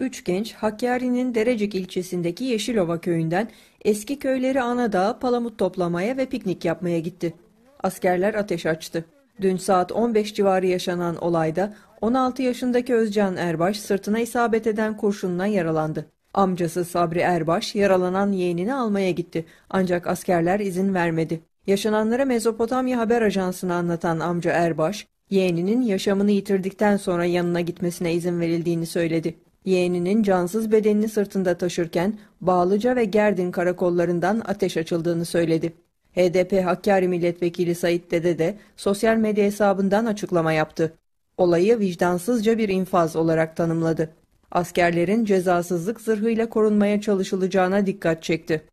üç genç Hakkari'nin Derecik ilçesindeki Yeşilova köyünden eski köyleri Anadağ'a palamut toplamaya ve piknik yapmaya gitti. Askerler ateş açtı. Dün saat 15 civarı yaşanan olayda 16 yaşındaki Özcan Erbaş sırtına isabet eden kurşunla yaralandı. Amcası Sabri Erbaş yaralanan yeğenini almaya gitti ancak askerler izin vermedi. Yaşananlara Mezopotamya Haber ajansını anlatan amca Erbaş, yeğeninin yaşamını yitirdikten sonra yanına gitmesine izin verildiğini söyledi. Yeğeninin cansız bedenini sırtında taşırken Bağlıca ve Gerdin karakollarından ateş açıldığını söyledi. HDP Hakkari Milletvekili Sait Dede de sosyal medya hesabından açıklama yaptı. Olayı vicdansızca bir infaz olarak tanımladı. Askerlerin cezasızlık zırhıyla korunmaya çalışılacağına dikkat çekti.